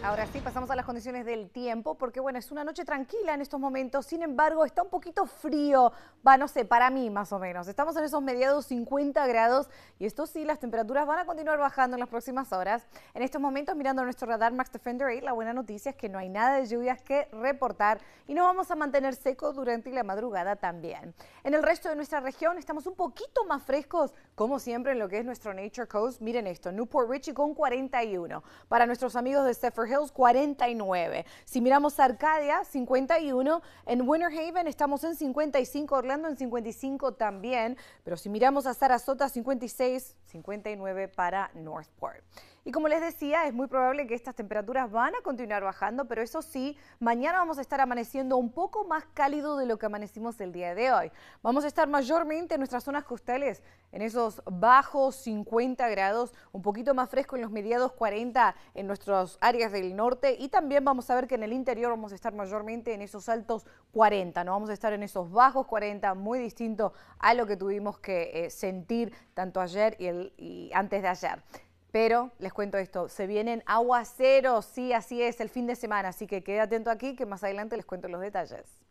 Ahora sí, pasamos a las condiciones del tiempo, porque bueno, es una noche tranquila en estos momentos, sin embargo, está un poquito frío, va, no sé, para mí más o menos. Estamos en esos mediados 50 grados y esto sí, las temperaturas van a continuar bajando en las próximas horas. En estos momentos, mirando nuestro radar Max Defender 8, la buena noticia es que no hay nada de lluvias que reportar y nos vamos a mantener seco durante la madrugada también. En el resto de nuestra región estamos un poquito más frescos, como siempre en lo que es nuestro Nature Coast. Miren esto, Newport Richie con 41. Para nuestros amigos de Zephyr Hills, 49. Si miramos Arcadia, 51. En Winter Haven estamos en 55 hablando en 55 también, pero si miramos a Sarasota, 56, 59 para Northport. Y como les decía, es muy probable que estas temperaturas van a continuar bajando, pero eso sí, mañana vamos a estar amaneciendo un poco más cálido de lo que amanecimos el día de hoy. Vamos a estar mayormente en nuestras zonas costales, en esos bajos 50 grados, un poquito más fresco en los mediados 40 en nuestras áreas del norte y también vamos a ver que en el interior vamos a estar mayormente en esos altos 40, no vamos a estar en esos bajos 40, muy distinto a lo que tuvimos que eh, sentir tanto ayer y antes de ayer. Pero les cuento esto, se vienen aguaceros, sí, así es, el fin de semana, así que quede atento aquí que más adelante les cuento los detalles.